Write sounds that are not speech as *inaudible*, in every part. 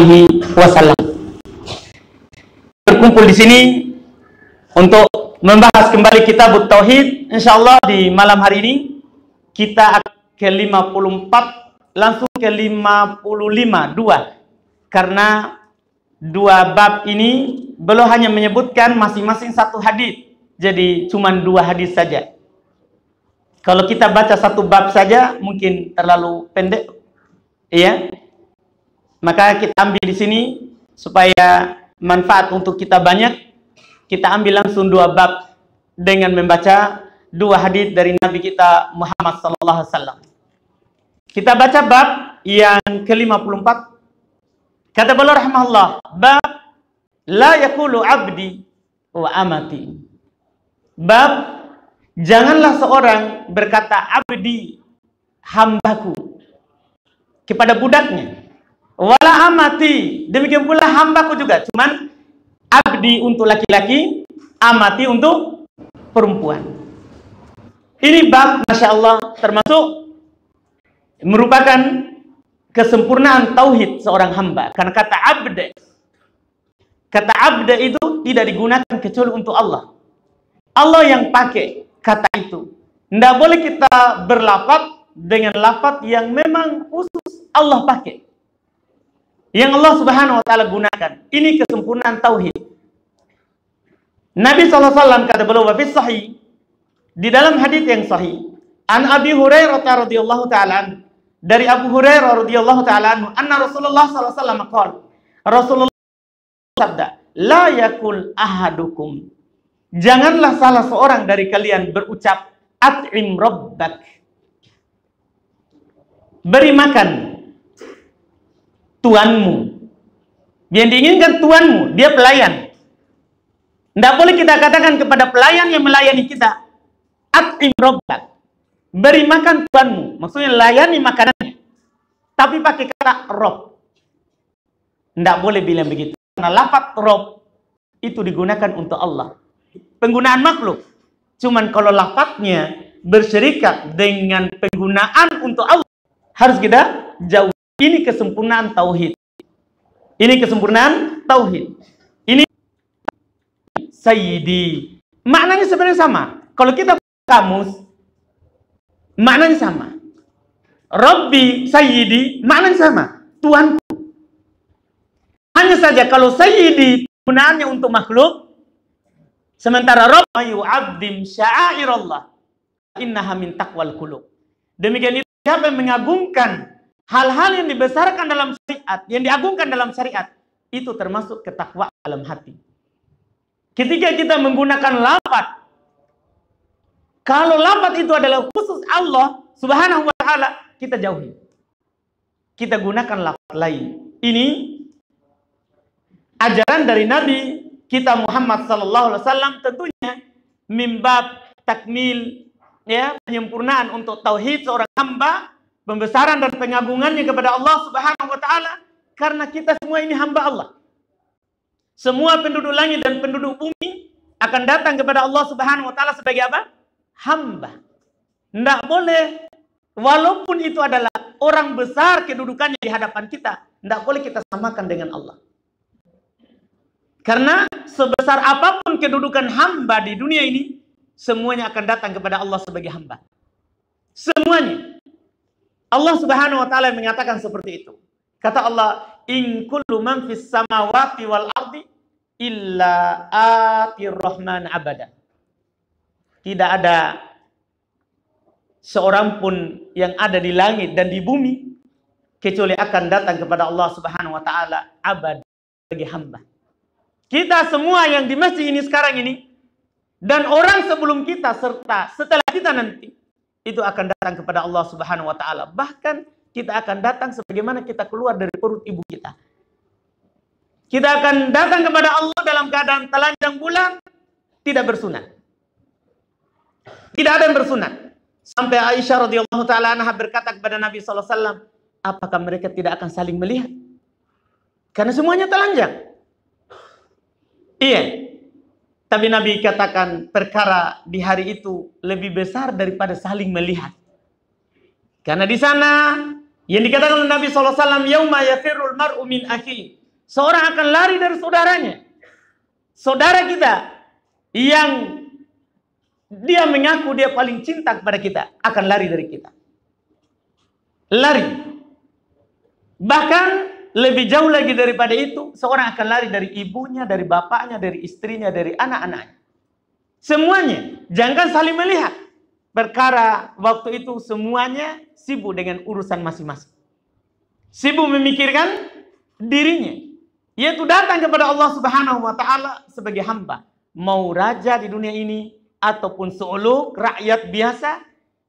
alaihi wasallam. Berkumpul di sini untuk membahas kembali kitab tauhid. Insyaallah di malam hari ini kita ke-54 langsung ke-55 dua karena dua bab ini belum hanya menyebutkan masing-masing satu hadis. Jadi cuma dua hadis saja. Kalau kita baca satu bab saja mungkin terlalu pendek. Iya. Maka kita ambil di sini supaya manfaat untuk kita banyak. Kita ambil langsung dua bab dengan membaca dua hadis dari Nabi kita Muhammad sallallahu alaihi wasallam. Kita baca bab yang ke-54. Kata beliau rahimahullah, bab la yakulu abdi wa amati. Bab janganlah seorang berkata abdi hambaku kepada budaknya wala amati demikian pula hambaku juga cuman abdi untuk laki-laki amati untuk perempuan ini bab masya Allah termasuk merupakan kesempurnaan tauhid seorang hamba karena kata abdi, kata abde itu tidak digunakan kecuali untuk Allah Allah yang pakai kata itu tidak boleh kita berlapat dengan lafat yang memang khusus Allah pakai yang Allah Subhanahu wa taala gunakan. Ini kesempurnaan tauhid. Nabi SAW kata beliau wa sahih di dalam hadis yang sahih an Abi Hurairah radhiyallahu taala dari Abu Hurairah radhiyallahu taala anna Rasulullah sallallahu alaihi wasallam qol Rasulullah sabda la yakul ahadukum janganlah salah seorang dari kalian berucap at'im rabbak beri makan Tuhanmu, Yang diinginkan Tuhanmu dia pelayan. Tidak boleh kita katakan kepada pelayan yang melayani kita, atim robbak, beri makan Tuhanmu, Maksudnya layani makanannya. Tapi pakai kata rob. Tidak boleh bilang begitu. Karena lapat rob itu digunakan untuk Allah. Penggunaan makhluk. Cuman kalau lapatnya berserikat dengan penggunaan untuk Allah, harus kita jauh ini kesempurnaan tauhid. Ini kesempurnaan tauhid. Ini sayyidi. Maknanya sebenarnya sama. Kalau kita kamus, maknanya sama. Rabbi sayyidi, maknanya sama. Tuhanku. Hanya saja kalau sayyidi gunaannya untuk makhluk, sementara Rabb yu'adzim sya'airallah innaha min taqwal qulub. Demikian itu siapa yang mengagungkan hal-hal yang dibesarkan dalam syariat, yang diagungkan dalam syariat, itu termasuk ketakwaan dalam hati. Ketika kita menggunakan lapat, kalau lapat itu adalah khusus Allah Subhanahu wa taala, kita jauhi. Kita gunakan lapat lain. Ini ajaran dari Nabi kita Muhammad sallallahu alaihi wasallam tentunya mimbab takmil ya penyempurnaan untuk tauhid seorang hamba pembesaran dan pengagungannya kepada Allah Subhanahu wa taala karena kita semua ini hamba Allah. Semua penduduk langit dan penduduk bumi akan datang kepada Allah Subhanahu wa taala sebagai apa? Hamba. Tidak boleh walaupun itu adalah orang besar kedudukannya di hadapan kita, tidak boleh kita samakan dengan Allah. Karena sebesar apapun kedudukan hamba di dunia ini, semuanya akan datang kepada Allah sebagai hamba. Semuanya. Allah Subhanahu wa taala mengatakan seperti itu. Kata Allah, "In kullu man fis samawati wal ardi illa atir rahman abada." Tidak ada seorang pun yang ada di langit dan di bumi kecuali akan datang kepada Allah Subhanahu wa taala abad bagi hamba. Kita semua yang di masjid ini sekarang ini dan orang sebelum kita serta setelah kita nanti itu akan datang kepada Allah Subhanahu wa taala. Bahkan kita akan datang sebagaimana kita keluar dari perut ibu kita. Kita akan datang kepada Allah dalam keadaan telanjang bulan, tidak bersunat. Tidak ada yang bersunat. Sampai Aisyah radhiyallahu taala anha berkata kepada Nabi sallallahu alaihi wasallam, "Apakah mereka tidak akan saling melihat?" Karena semuanya telanjang. Iya. Tapi Nabi katakan perkara di hari itu lebih besar daripada saling melihat. Karena di sana yang dikatakan oleh Nabi SAW, Yauma yafirul mar'u min akhi. Seorang akan lari dari saudaranya. Saudara kita yang dia mengaku dia paling cinta kepada kita akan lari dari kita. Lari. Bahkan lebih jauh lagi daripada itu, seorang akan lari dari ibunya, dari bapaknya, dari istrinya, dari anak-anaknya. Semuanya, jangan saling melihat. Perkara waktu itu semuanya sibuk dengan urusan masing-masing. Sibuk memikirkan dirinya. Yaitu datang kepada Allah subhanahu wa ta'ala sebagai hamba. Mau raja di dunia ini, ataupun seolah rakyat biasa,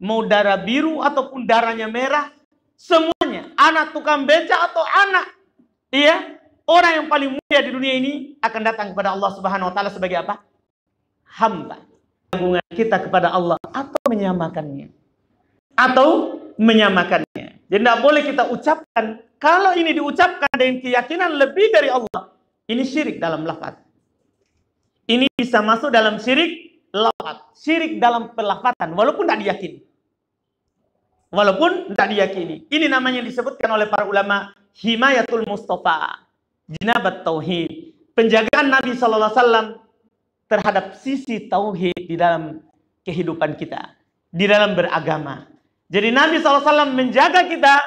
mau darah biru ataupun darahnya merah, semua anak tukang beca atau anak iya orang yang paling mulia di dunia ini akan datang kepada Allah Subhanahu wa taala sebagai apa? hamba. Hubungan kita kepada Allah atau menyamakannya. Atau menyamakannya. Jadi tidak boleh kita ucapkan kalau ini diucapkan dengan keyakinan lebih dari Allah, ini syirik dalam lafaz. Ini bisa masuk dalam syirik lafaz, syirik dalam pelafatan walaupun tidak diyakini. Walaupun tidak diyakini. Ini namanya disebutkan oleh para ulama himayatul Mustafa, jinabat tauhid, penjagaan Nabi saw terhadap sisi tauhid di dalam kehidupan kita, di dalam beragama. Jadi Nabi saw menjaga kita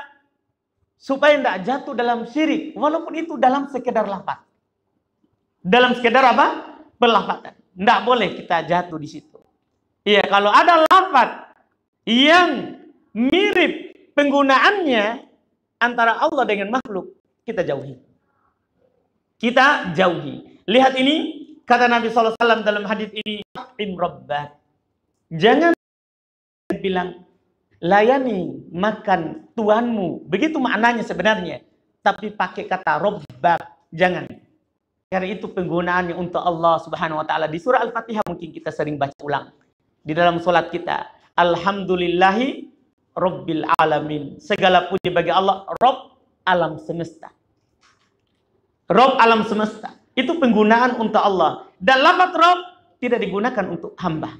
supaya tidak jatuh dalam syirik, walaupun itu dalam sekedar lapat. Dalam sekedar apa? Berlafatan. Tidak boleh kita jatuh di situ. Iya, kalau ada lapat yang mirip penggunaannya antara Allah dengan makhluk, kita jauhi. Kita jauhi. Lihat ini, kata Nabi SAW dalam hadis ini, Im Rabbah. Jangan bilang, layani makan Tuhanmu. Begitu maknanya sebenarnya. Tapi pakai kata Rabbah. Jangan. Karena itu penggunaannya untuk Allah Subhanahu wa taala. Di surah Al-Fatihah mungkin kita sering baca ulang di dalam solat kita. Alhamdulillahi Rabbil Alamin. Segala puji bagi Allah, Rabb alam semesta. Rabb alam semesta. Itu penggunaan untuk Allah. Dan lapat Rob tidak digunakan untuk hamba.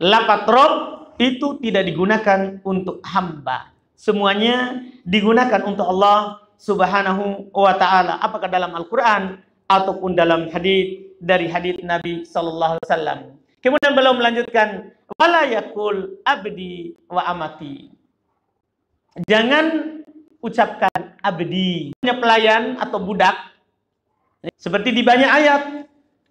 Lapat Rob itu tidak digunakan untuk hamba. Semuanya digunakan untuk Allah subhanahu wa ta'ala. Apakah dalam Al-Quran ataupun dalam hadis dari hadis Nabi saw Kemudian beliau melanjutkan wala yakul abdi wa amati. Jangan ucapkan abdi. Hanya pelayan atau budak. Seperti di banyak ayat.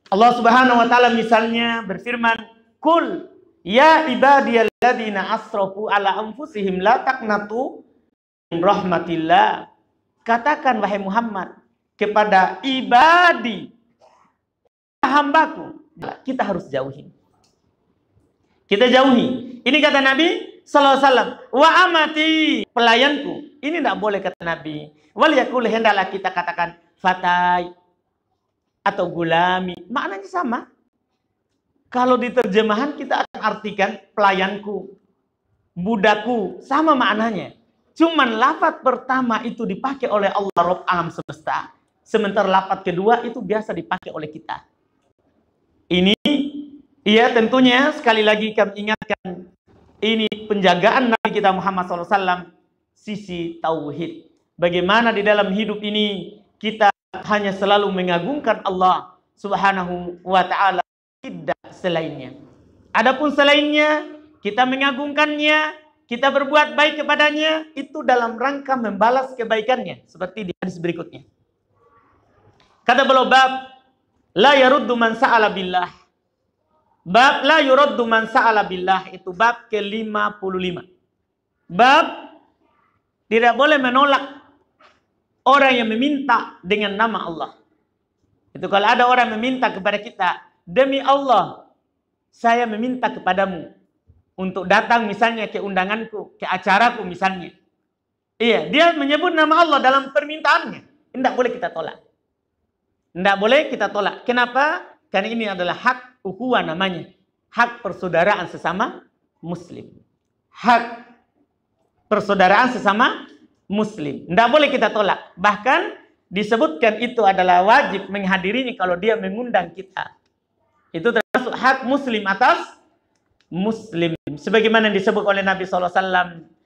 Allah subhanahu wa ta'ala misalnya berfirman. Kul ya ibadiyalladzina asrafu ala anfusihim la taknatu rahmatillah. Katakan wahai Muhammad kepada ibadi hambaku. Kita harus jauhin kita jauhi. Ini kata Nabi sallallahu alaihi wasallam, "Wa amati pelayanku." Ini tidak boleh kata Nabi. Wal yakul kita katakan fatai atau gulami. Maknanya sama. Kalau di terjemahan kita akan artikan pelayanku, budaku, sama maknanya. Cuman lafat pertama itu dipakai oleh Allah Rob alam semesta. Sementara lafat kedua itu biasa dipakai oleh kita. Ini Iya tentunya sekali lagi kami ingatkan ini penjagaan Nabi kita Muhammad SAW sisi tauhid. Bagaimana di dalam hidup ini kita hanya selalu mengagungkan Allah Subhanahu wa taala tidak selainnya. Adapun selainnya kita mengagungkannya, kita berbuat baik kepadanya itu dalam rangka membalas kebaikannya seperti di hadis berikutnya. Kata beliau bab la yaruddu man sa'ala billah Bab la yuraddu man sa'ala billah itu bab ke-55. Bab tidak boleh menolak orang yang meminta dengan nama Allah. Itu kalau ada orang meminta kepada kita, demi Allah, saya meminta kepadamu untuk datang misalnya ke undanganku, ke acaraku misalnya. Iya, dia menyebut nama Allah dalam permintaannya. Tidak boleh kita tolak. Tidak boleh kita tolak. Kenapa? Karena ini adalah hak ukhuwah namanya. Hak persaudaraan sesama muslim. Hak persaudaraan sesama muslim. Tidak boleh kita tolak. Bahkan disebutkan itu adalah wajib menghadirinya kalau dia mengundang kita. Itu termasuk hak muslim atas muslim. Sebagaimana disebut oleh Nabi SAW,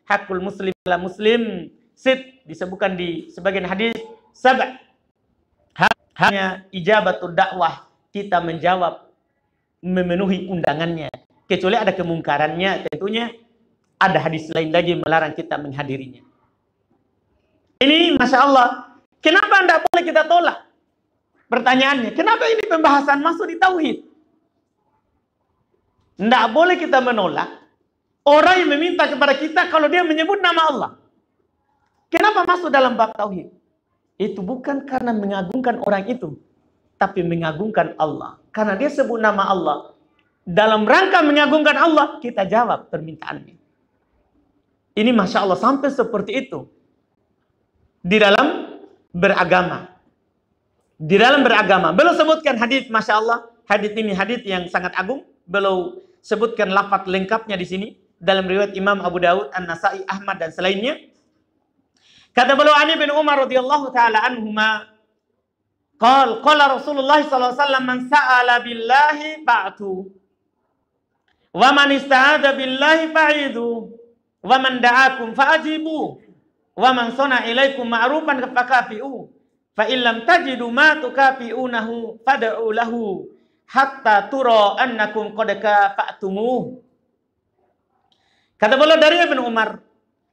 hakul muslim ala muslim. Sit disebutkan di sebagian hadis sabah. Hanya haknya ijabatul dakwah kita menjawab memenuhi undangannya. Kecuali ada kemungkarannya, tentunya ada hadis lain lagi melarang kita menghadirinya. Ini Masya Allah, kenapa tidak boleh kita tolak? Pertanyaannya, kenapa ini pembahasan masuk di Tauhid? Tidak boleh kita menolak orang yang meminta kepada kita kalau dia menyebut nama Allah. Kenapa masuk dalam bab Tauhid? Itu bukan karena mengagungkan orang itu, tapi mengagungkan Allah. Karena dia sebut nama Allah. Dalam rangka mengagungkan Allah, kita jawab permintaannya. Ini Masya Allah sampai seperti itu. Di dalam beragama. Di dalam beragama. Belum sebutkan hadis Masya Allah. Hadith ini hadith yang sangat agung. Belum sebutkan lafaz lengkapnya di sini. Dalam riwayat Imam Abu Daud, An-Nasai, Ahmad, dan selainnya. Kata beliau Ani bin Umar radhiyallahu taala anhumah Qal qala Rasulullah SAW man sa'ala billahi ba'tu. Wa man ista'adha billahi fa'idu. Wa man da'akum fa'ajibu. Wa man sona ilaikum ma'rufan fakafi'u. Fa illam tajidu ma tukafi'unahu fad'u lahu hatta tura annakum qad kafa'tumuh. Kata beliau dari Ibn Umar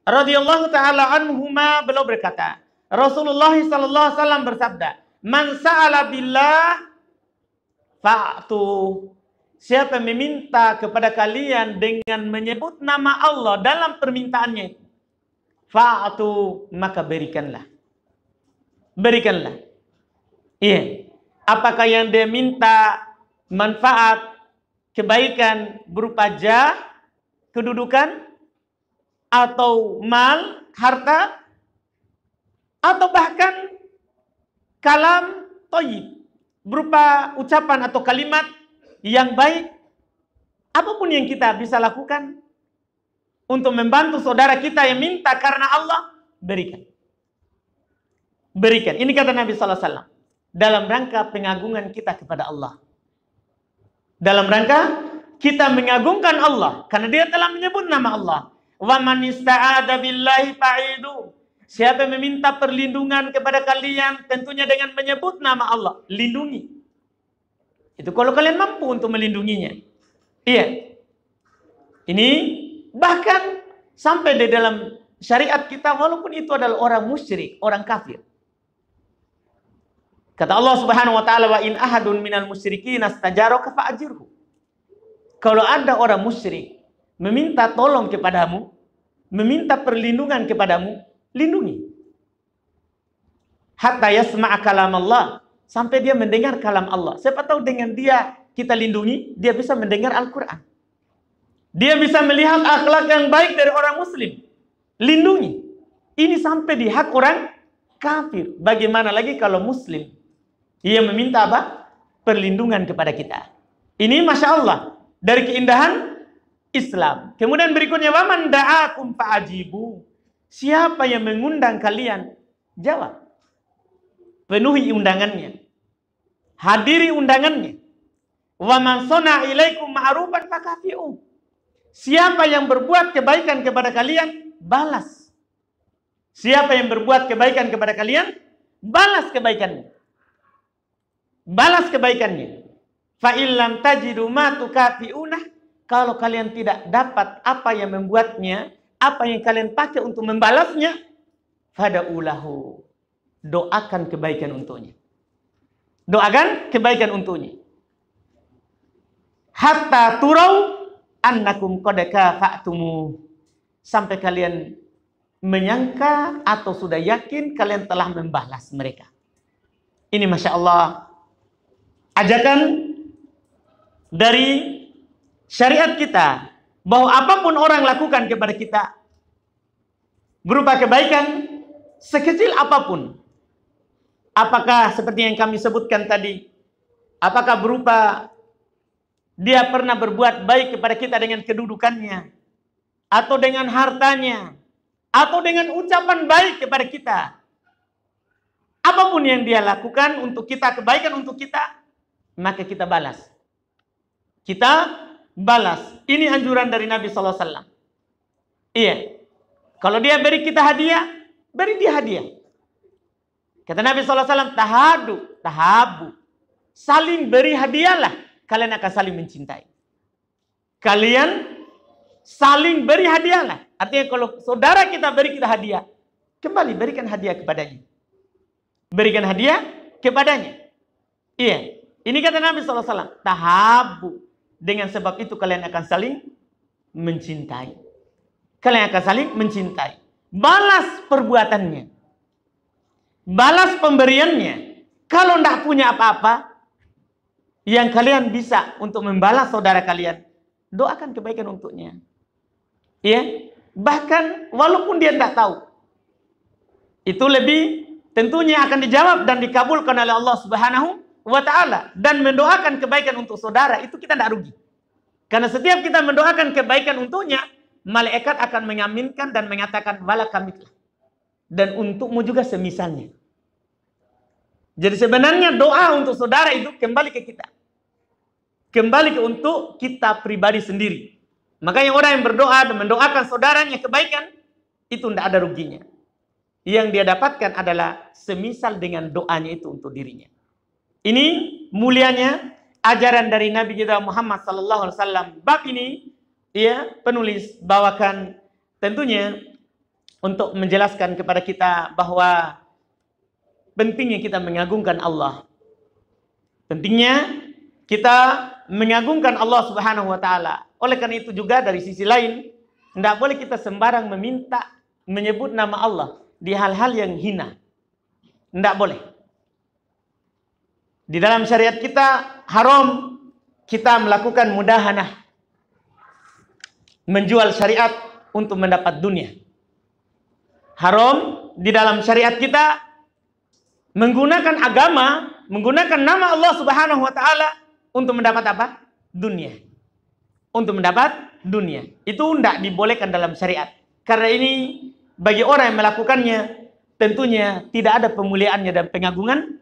radhiyallahu taala anhuma beliau berkata, Rasulullah sallallahu alaihi wasallam bersabda, Man sa'ala billah fa'tu. Siapa yang meminta kepada kalian dengan menyebut nama Allah dalam permintaannya, fa'tu maka berikanlah. Berikanlah. Iya. Apakah yang dia minta manfaat, kebaikan berupa jah, kedudukan, atau mal, harta, atau bahkan kalam toyib berupa ucapan atau kalimat yang baik apapun yang kita bisa lakukan untuk membantu saudara kita yang minta karena Allah berikan berikan ini kata Nabi Sallallahu Alaihi Wasallam dalam rangka pengagungan kita kepada Allah dalam rangka kita mengagungkan Allah karena dia telah menyebut nama Allah wa man fa'idu Siapa yang meminta perlindungan kepada kalian tentunya dengan menyebut nama Allah, lindungi. Itu kalau kalian mampu untuk melindunginya. Iya. Ini bahkan sampai di dalam syariat kita walaupun itu adalah orang musyrik, orang kafir. Kata Allah Subhanahu wa taala wa in ahadun minal musyrikin astajaraka ajirhu. Kalau ada orang musyrik meminta tolong kepadamu, meminta perlindungan kepadamu, lindungi. Hatta yasma'a kalam Allah. Sampai dia mendengar kalam Allah. Siapa tahu dengan dia kita lindungi, dia bisa mendengar Al-Quran. Dia bisa melihat akhlak yang baik dari orang muslim. Lindungi. Ini sampai di hak orang kafir. Bagaimana lagi kalau muslim? ia meminta apa? Perlindungan kepada kita. Ini Masya Allah. Dari keindahan Islam. Kemudian berikutnya, Waman da'akum fa'ajibu. Siapa yang mengundang kalian? Jawab. Penuhi undangannya. Hadiri undangannya. Wa man sona ilaikum ma'rufan fakafi'u. Siapa yang berbuat kebaikan kepada kalian, balas. Siapa yang berbuat kebaikan kepada kalian, balas kebaikannya. Balas kebaikannya. Fa illam tajidu ma Kalau kalian tidak dapat apa yang membuatnya apa yang kalian pakai untuk membalasnya pada ulahu doakan kebaikan untuknya doakan kebaikan untuknya hatta turau annakum kodaka fa'tumu sampai kalian menyangka atau sudah yakin kalian telah membalas mereka. Ini Masya Allah ajakan dari syariat kita bahwa apapun orang lakukan kepada kita berupa kebaikan sekecil apapun apakah seperti yang kami sebutkan tadi apakah berupa dia pernah berbuat baik kepada kita dengan kedudukannya atau dengan hartanya atau dengan ucapan baik kepada kita apapun yang dia lakukan untuk kita kebaikan untuk kita maka kita balas kita balas ini anjuran dari Nabi Sallallahu Alaihi Wasallam. Iya. Kalau dia beri kita hadiah, beri dia hadiah. Kata Nabi Sallallahu Alaihi Wasallam, tahadu, tahabu. Saling beri hadiahlah. Kalian akan saling mencintai. Kalian saling beri hadiahlah. Artinya kalau saudara kita beri kita hadiah, kembali berikan hadiah kepadanya. Berikan hadiah kepadanya. Iya. Ini kata Nabi SAW. Tahabu. Dengan sebab itu kalian akan saling mencintai. Kalian akan saling mencintai. Balas perbuatannya. Balas pemberiannya. Kalau tidak punya apa-apa, yang kalian bisa untuk membalas saudara kalian, doakan kebaikan untuknya. Ya, bahkan walaupun dia tidak tahu, itu lebih tentunya akan dijawab dan dikabulkan oleh Allah Subhanahu wa taala dan mendoakan kebaikan untuk saudara itu kita tidak rugi. Karena setiap kita mendoakan kebaikan untuknya, malaikat akan mengaminkan dan mengatakan kami Dan untukmu juga semisalnya. Jadi sebenarnya doa untuk saudara itu kembali ke kita. Kembali ke untuk kita pribadi sendiri. Makanya orang yang berdoa dan mendoakan saudaranya kebaikan, itu tidak ada ruginya. Yang dia dapatkan adalah semisal dengan doanya itu untuk dirinya. Ini mulianya ajaran dari Nabi kita Muhammad sallallahu alaihi wasallam. Bab ini ya penulis bawakan tentunya untuk menjelaskan kepada kita bahwa pentingnya kita mengagungkan Allah. Pentingnya kita mengagungkan Allah Subhanahu wa taala. Oleh karena itu juga dari sisi lain tidak boleh kita sembarang meminta menyebut nama Allah di hal-hal yang hina. Tidak boleh. Di dalam syariat kita haram kita melakukan mudahanah. Menjual syariat untuk mendapat dunia. Haram di dalam syariat kita menggunakan agama, menggunakan nama Allah Subhanahu wa taala untuk mendapat apa? Dunia. Untuk mendapat dunia. Itu tidak dibolehkan dalam syariat. Karena ini bagi orang yang melakukannya tentunya tidak ada pemuliaannya dan pengagungan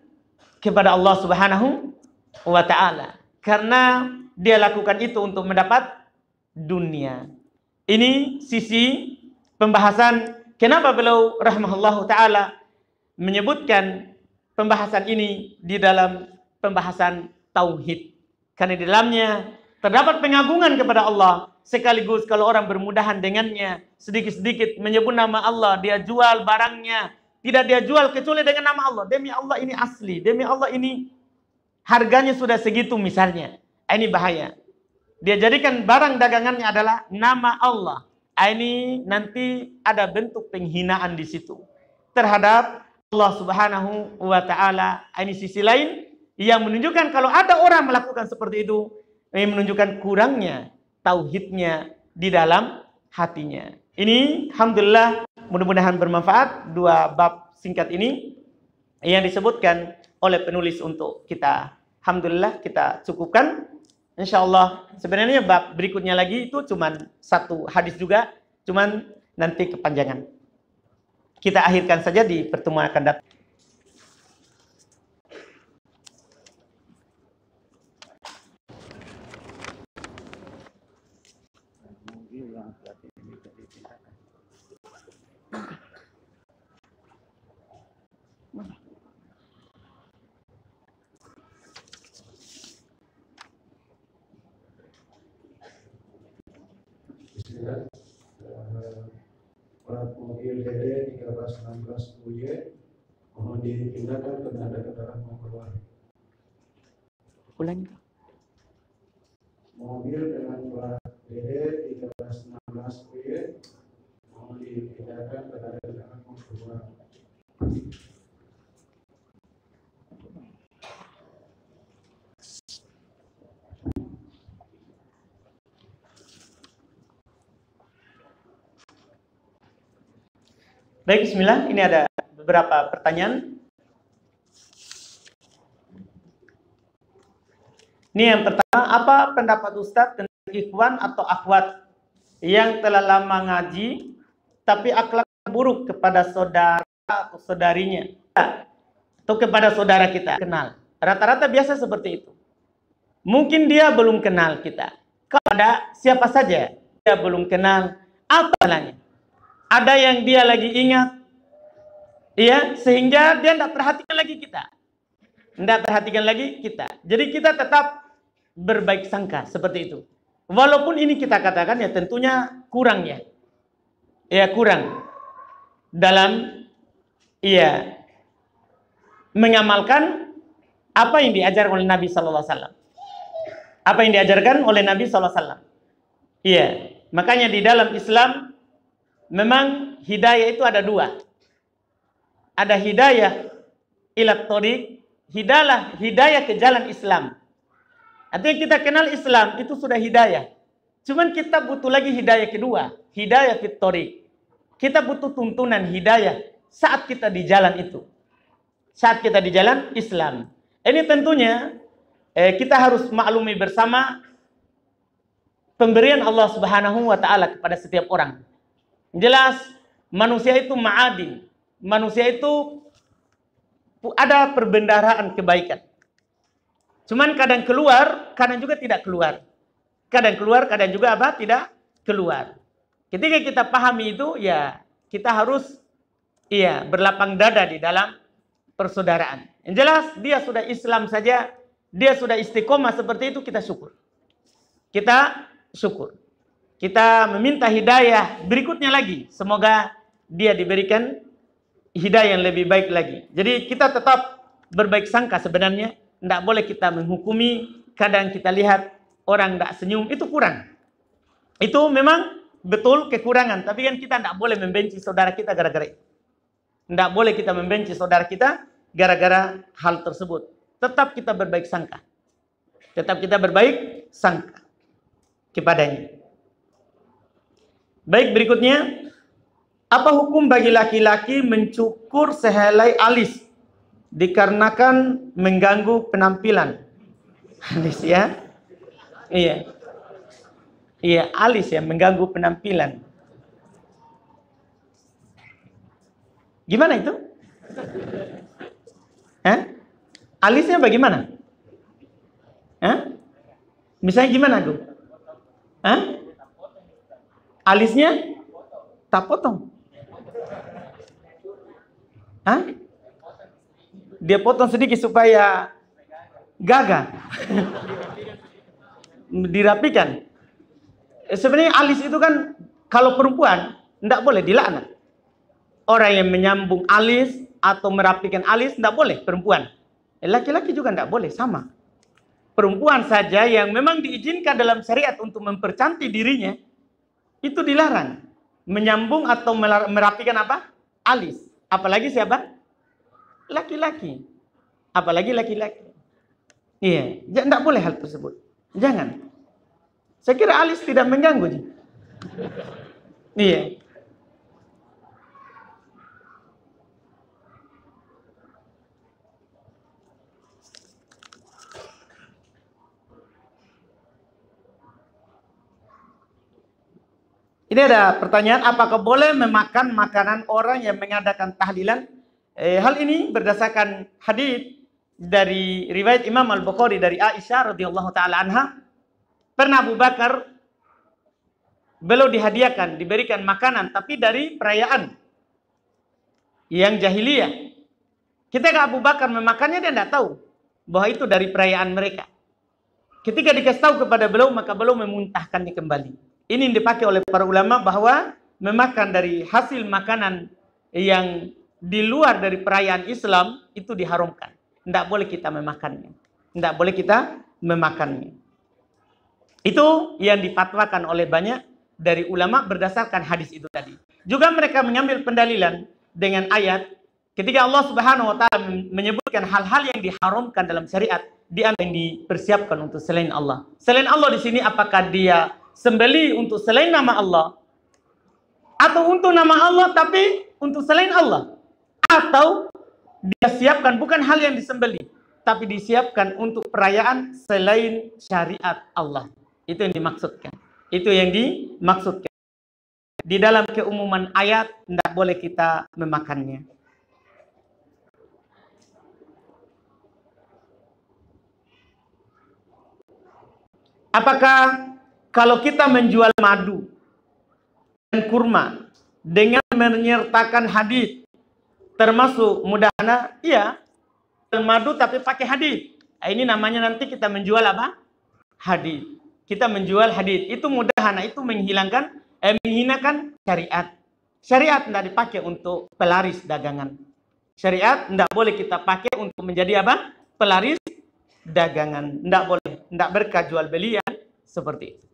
kepada Allah Subhanahu wa taala karena dia lakukan itu untuk mendapat dunia. Ini sisi pembahasan kenapa beliau rahmahullah taala menyebutkan pembahasan ini di dalam pembahasan tauhid. Karena di dalamnya terdapat pengagungan kepada Allah sekaligus kalau orang bermudahan dengannya sedikit-sedikit menyebut nama Allah dia jual barangnya tidak dia jual kecuali dengan nama Allah. Demi Allah ini asli. Demi Allah ini harganya sudah segitu misalnya. Ah, ini bahaya. Dia jadikan barang dagangannya adalah nama Allah. Ah, ini nanti ada bentuk penghinaan di situ. Terhadap Allah subhanahu wa ta'ala. Ah, ini sisi lain yang menunjukkan kalau ada orang melakukan seperti itu. Ini menunjukkan kurangnya tauhidnya di dalam hatinya. Ini alhamdulillah mudah-mudahan bermanfaat dua bab singkat ini yang disebutkan oleh penulis untuk kita. Alhamdulillah kita cukupkan. Insya Allah sebenarnya bab berikutnya lagi itu cuma satu hadis juga, cuma nanti kepanjangan. Kita akhirkan saja di pertemuan akan datang. dipindahkan ke kendaraan motor Ulangi Mobil dengan plat DD 1316 P mau dipindahkan ke kendaraan motor Baik, bismillah. Ini ada beberapa pertanyaan. Ini yang pertama, apa pendapat Ustadz tentang ikhwan atau akhwat yang telah lama ngaji tapi akhlak buruk kepada saudara atau saudarinya atau kepada saudara kita kenal. Rata-rata biasa seperti itu. Mungkin dia belum kenal kita. Kepada siapa saja dia belum kenal apa salahnya? Ada yang dia lagi ingat Iya, sehingga dia tidak perhatikan lagi kita. Tidak perhatikan lagi kita. Jadi kita tetap berbaik sangka seperti itu. Walaupun ini kita katakan ya tentunya kurang ya. Ya kurang. Dalam ya mengamalkan apa yang diajar oleh Nabi sallallahu alaihi wasallam. Apa yang diajarkan oleh Nabi sallallahu alaihi wasallam. Iya, makanya di dalam Islam memang hidayah itu ada dua. Ada hidayah ila tariq, hidayah hidayah ke jalan Islam. Artinya kita kenal Islam itu sudah hidayah. Cuman kita butuh lagi hidayah kedua, hidayah fitori. Kita butuh tuntunan hidayah saat kita di jalan itu. Saat kita di jalan Islam. Ini tentunya eh, kita harus maklumi bersama pemberian Allah Subhanahu wa taala kepada setiap orang. Jelas manusia itu ma'adin. Manusia itu ada perbendaharaan kebaikan. Cuman kadang keluar, kadang juga tidak keluar. Kadang keluar, kadang juga apa? Tidak keluar. Ketika kita pahami itu, ya kita harus iya berlapang dada di dalam persaudaraan. Yang jelas dia sudah Islam saja, dia sudah istiqomah seperti itu kita syukur. Kita syukur. Kita meminta hidayah berikutnya lagi. Semoga dia diberikan hidayah yang lebih baik lagi. Jadi kita tetap berbaik sangka sebenarnya tidak boleh kita menghukumi. Kadang kita lihat orang tidak senyum. Itu kurang. Itu memang betul kekurangan. Tapi kan kita tidak boleh membenci saudara kita gara-gara itu. Tidak boleh kita membenci saudara kita gara-gara hal tersebut. Tetap kita berbaik sangka. Tetap kita berbaik sangka kepadanya. Baik, berikutnya. Apa hukum bagi laki-laki mencukur sehelai alis dikarenakan mengganggu penampilan. Alis ya. Iya. Iya, alis ya mengganggu penampilan. Gimana itu? Hah? Alisnya bagaimana? Hah? Misalnya gimana, tuh? Hah? Alisnya tak potong. Hah? Dia potong sedikit supaya gagah. *laughs* Dirapikan. Eh, sebenarnya alis itu kan kalau perempuan tidak boleh dilaknat. Orang yang menyambung alis atau merapikan alis tidak boleh perempuan. Eh, laki-laki juga tidak boleh sama. Perempuan saja yang memang diizinkan dalam syariat untuk mempercantik dirinya itu dilarang menyambung atau merapikan apa alis. Apalagi siapa laki-laki. Apalagi laki-laki. Iya, -laki. tidak boleh hal tersebut. Jangan. Saya kira alis tidak mengganggu. Iya. Ini ada pertanyaan, apakah boleh memakan makanan orang yang mengadakan tahlilan Eh, hal ini berdasarkan hadis dari riwayat Imam Al Bukhari dari Aisyah radhiyallahu taala anha pernah Abu Bakar beliau dihadiahkan diberikan makanan tapi dari perayaan yang jahiliyah ketika Abu Bakar memakannya dia tidak tahu bahwa itu dari perayaan mereka ketika dikasih tahu kepada beliau maka beliau memuntahkannya kembali ini yang dipakai oleh para ulama bahwa memakan dari hasil makanan yang di luar dari perayaan Islam itu diharamkan. Tidak boleh kita memakannya. Tidak boleh kita memakannya. Itu yang dipatwakan oleh banyak dari ulama berdasarkan hadis itu tadi. Juga mereka mengambil pendalilan dengan ayat ketika Allah Subhanahu wa taala menyebutkan hal-hal yang diharamkan dalam syariat di yang dipersiapkan untuk selain Allah. Selain Allah di sini apakah dia sembeli untuk selain nama Allah atau untuk nama Allah tapi untuk selain Allah? atau dia siapkan bukan hal yang disembeli tapi disiapkan untuk perayaan selain syariat Allah. Itu yang dimaksudkan. Itu yang dimaksudkan. Di dalam keumuman ayat tidak boleh kita memakannya. Apakah kalau kita menjual madu dan kurma dengan menyertakan hadis Termasuk mudahana, iya. Termadu tapi pakai hadis. Nah, ini namanya nanti kita menjual apa? Hadis. Kita menjual hadis. Itu mudahana, itu menghilangkan, eh, menghinakan syariat. Syariat tidak dipakai untuk pelaris dagangan. Syariat tidak boleh kita pakai untuk menjadi apa? Pelaris dagangan. Tidak boleh. Tidak berkah jual belian ya. seperti itu.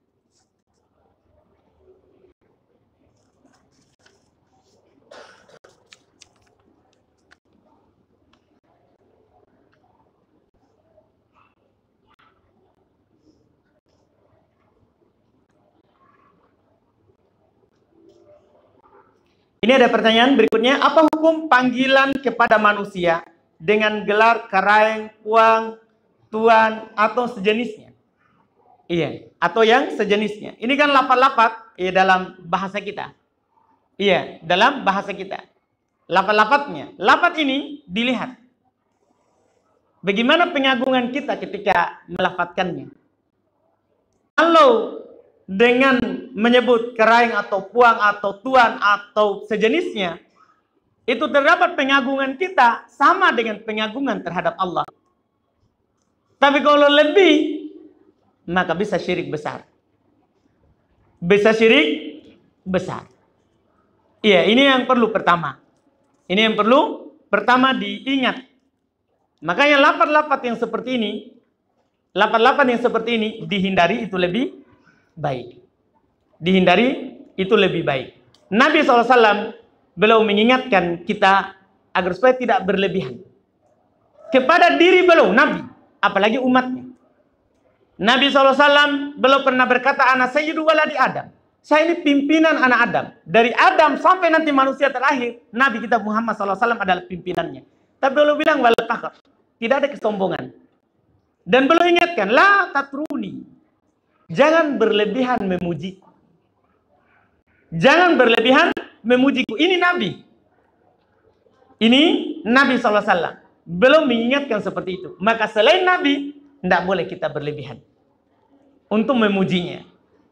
Ini ada pertanyaan berikutnya, apa hukum panggilan kepada manusia dengan gelar kerayang, puang, tuan atau sejenisnya? Iya, atau yang sejenisnya. Ini kan lapat-lapat ya, dalam bahasa kita. Iya, dalam bahasa kita. Lapat-lapatnya. Lapat ini dilihat. Bagaimana pengagungan kita ketika melafatkannya? Kalau dengan menyebut keraing atau puang atau tuan atau sejenisnya, itu terdapat pengagungan kita sama dengan pengagungan terhadap Allah. Tapi kalau lebih, maka bisa syirik besar. Bisa syirik besar. Iya, ini yang perlu pertama. Ini yang perlu pertama diingat. Makanya lapar lapat yang seperti ini, lapar lapat yang seperti ini dihindari itu lebih baik. Dihindari itu lebih baik. Nabi SAW beliau mengingatkan kita agar supaya tidak berlebihan. Kepada diri beliau, Nabi, apalagi umatnya. Nabi SAW beliau pernah berkata, anak saya juga di Adam. Saya ini pimpinan anak Adam. Dari Adam sampai nanti manusia terakhir, Nabi kita Muhammad SAW adalah pimpinannya. Tapi beliau bilang, wal tidak ada kesombongan. Dan beliau ingatkan, la tatruni, Jangan berlebihan memujiku. Jangan berlebihan memujiku. Ini Nabi. Ini Nabi SAW. Belum mengingatkan seperti itu. Maka selain Nabi, tidak boleh kita berlebihan. Untuk memujinya.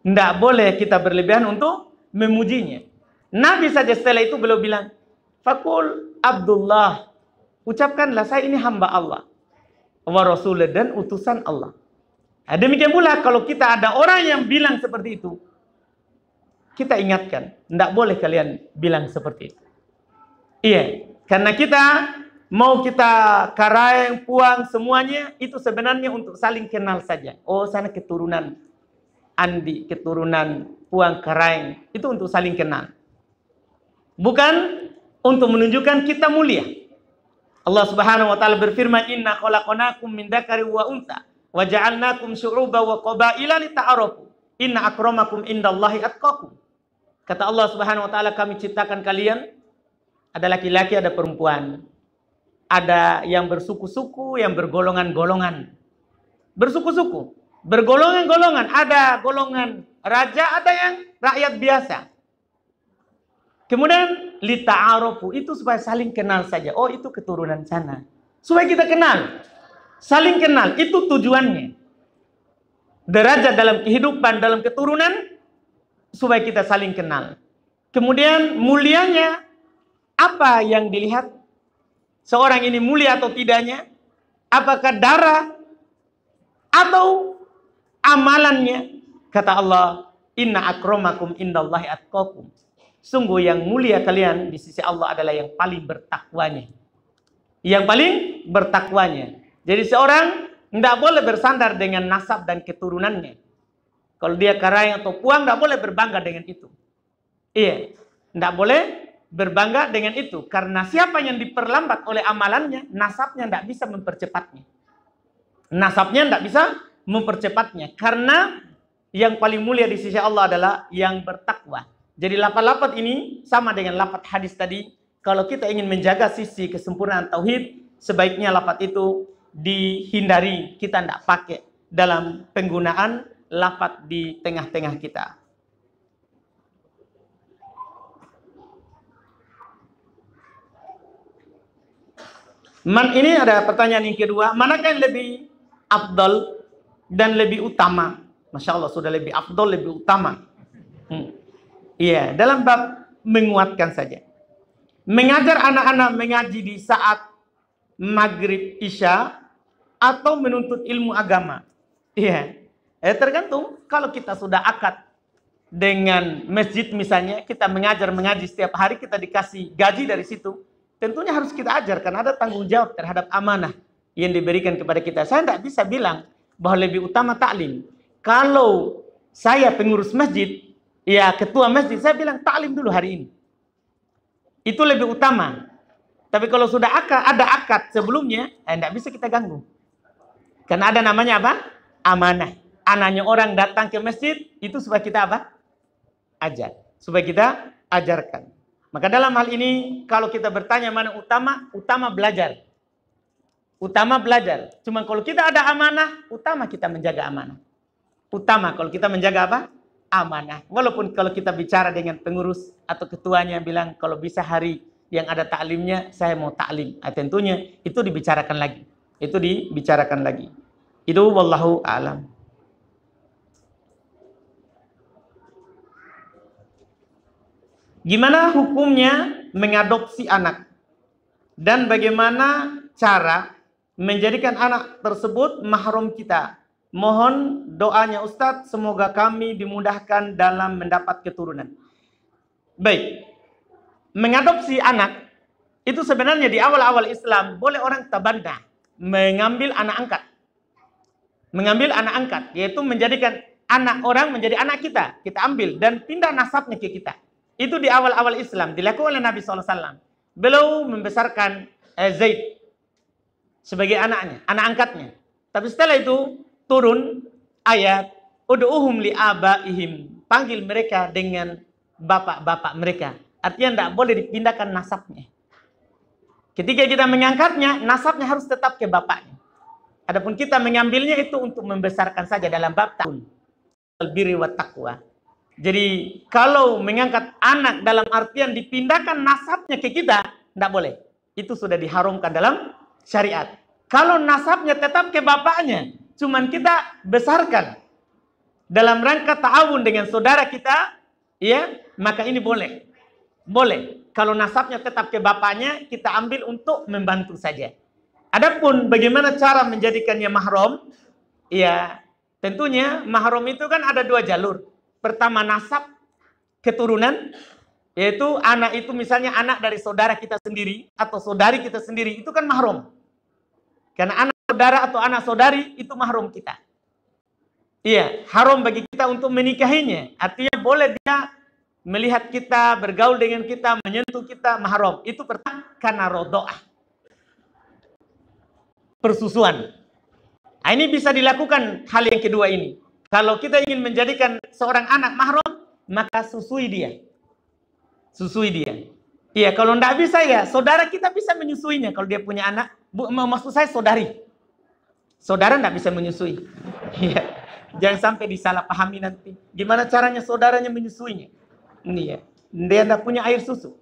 Tidak boleh kita berlebihan untuk memujinya. Nabi saja setelah itu beliau bilang, Fakul Abdullah, ucapkanlah saya ini hamba Allah. Wa Rasulullah dan utusan Allah. Nah, demikian pula kalau kita ada orang yang bilang seperti itu, kita ingatkan, tidak boleh kalian bilang seperti itu. Iya, karena kita mau kita karang, puang, semuanya itu sebenarnya untuk saling kenal saja. Oh, sana keturunan Andi, keturunan puang karang, itu untuk saling kenal. Bukan untuk menunjukkan kita mulia. Allah Subhanahu wa taala berfirman, "Inna khalaqnakum min dzakari wa unta." Wa ja'alnakum syu'uba wa qabaila lita'arafu. Inna akramakum indallahi atqakum. Kata Allah Subhanahu wa taala kami ciptakan kalian ada laki-laki, ada perempuan. Ada yang bersuku-suku, yang bergolongan-golongan. Bersuku-suku, bergolongan-golongan. Ada golongan raja, ada yang rakyat biasa. Kemudian lita'arofu itu supaya saling kenal saja. Oh itu keturunan sana. Supaya kita kenal saling kenal. Itu tujuannya. Derajat dalam kehidupan, dalam keturunan, supaya kita saling kenal. Kemudian mulianya, apa yang dilihat? Seorang ini mulia atau tidaknya? Apakah darah atau amalannya? Kata Allah, Inna akromakum indallahi atqakum. Sungguh yang mulia kalian di sisi Allah adalah yang paling bertakwanya. Yang paling bertakwanya. Jadi seorang tidak boleh bersandar dengan nasab dan keturunannya. Kalau dia karaya atau puang tidak boleh berbangga dengan itu. Iya, tidak boleh berbangga dengan itu karena siapa yang diperlambat oleh amalannya, nasabnya tidak bisa mempercepatnya. Nasabnya tidak bisa mempercepatnya karena yang paling mulia di sisi Allah adalah yang bertakwa. Jadi lapat-lapat ini sama dengan lapat hadis tadi. Kalau kita ingin menjaga sisi kesempurnaan tauhid, sebaiknya lapat itu dihindari, kita tidak pakai dalam penggunaan lafat di tengah-tengah kita. Man ini ada pertanyaan yang kedua, manakah yang lebih afdol dan lebih utama? Masya Allah sudah lebih afdol, lebih utama. Hmm. Iya, hmm. yeah, dalam bab menguatkan saja. Mengajar anak-anak mengaji di saat maghrib isya atau menuntut ilmu agama. ya Eh tergantung kalau kita sudah akad dengan masjid misalnya, kita mengajar mengaji setiap hari kita dikasih gaji dari situ, tentunya harus kita ajar karena ada tanggung jawab terhadap amanah yang diberikan kepada kita. Saya tidak bisa bilang bahwa lebih utama taklim. Kalau saya pengurus masjid, ya ketua masjid, saya bilang taklim dulu hari ini. Itu lebih utama. Tapi kalau sudah akad, ada akad sebelumnya, eh, bisa kita ganggu. Karena ada namanya apa? Amanah. Anaknya orang datang ke masjid itu supaya kita apa? Ajar. Supaya kita ajarkan. Maka dalam hal ini kalau kita bertanya mana utama, utama belajar. Utama belajar. Cuma kalau kita ada amanah, utama kita menjaga amanah. Utama kalau kita menjaga apa? Amanah. Walaupun kalau kita bicara dengan pengurus atau ketuanya bilang kalau bisa hari yang ada taklimnya saya mau taklim. Nah, tentunya itu dibicarakan lagi. Itu dibicarakan lagi. Itu wallahu alam. Gimana hukumnya mengadopsi anak? Dan bagaimana cara menjadikan anak tersebut mahrum kita? Mohon doanya Ustadz, semoga kami dimudahkan dalam mendapat keturunan. Baik, mengadopsi anak itu sebenarnya di awal-awal Islam boleh orang tabanda mengambil anak angkat mengambil anak angkat, yaitu menjadikan anak orang menjadi anak kita, kita ambil dan pindah nasabnya ke kita. Itu di awal-awal Islam dilakukan oleh Nabi SAW. Beliau membesarkan eh, Zaid sebagai anaknya, anak angkatnya. Tapi setelah itu turun ayat ud'uhum li abaihim. Panggil mereka dengan bapak-bapak mereka. Artinya tidak boleh dipindahkan nasabnya. Ketika kita mengangkatnya, nasabnya harus tetap ke bapaknya. Adapun kita mengambilnya itu untuk membesarkan saja dalam bab tahun albiri wa takwa Jadi kalau mengangkat anak dalam artian dipindahkan nasabnya ke kita, tidak boleh. Itu sudah diharumkan dalam syariat. Kalau nasabnya tetap ke bapaknya, cuman kita besarkan dalam rangka ta'awun dengan saudara kita, ya, maka ini boleh. Boleh. Kalau nasabnya tetap ke bapaknya, kita ambil untuk membantu saja. Adapun bagaimana cara menjadikannya mahram? Ya, tentunya mahram itu kan ada dua jalur. Pertama nasab, keturunan, yaitu anak itu misalnya anak dari saudara kita sendiri atau saudari kita sendiri, itu kan mahram. Karena anak saudara atau anak saudari itu mahram kita. Iya, haram bagi kita untuk menikahinya. Artinya boleh dia melihat kita, bergaul dengan kita, menyentuh kita, mahram. Itu pertama karena rodoah persusuan. Nah, ini bisa dilakukan hal yang kedua ini. Kalau kita ingin menjadikan seorang anak mahram, maka susui dia. Susui dia. Iya, kalau tidak bisa ya, saudara kita bisa menyusuinya. Kalau dia punya anak, bu, maksud saya saudari. Saudara tidak bisa menyusui. *laughs* Iya. Jangan sampai disalahpahami nanti. Gimana caranya saudaranya menyusuinya? Ini ya. Dia tidak punya air susu.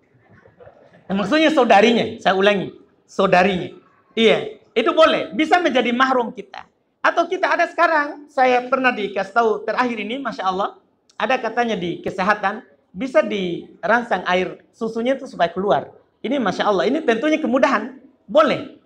maksudnya saudarinya, saya ulangi. Saudarinya. Iya, itu boleh, bisa menjadi mahrum kita. Atau kita ada sekarang, saya pernah dikasih tahu terakhir ini, Masya Allah, ada katanya di kesehatan, bisa dirangsang air susunya itu supaya keluar. Ini Masya Allah, ini tentunya kemudahan, boleh.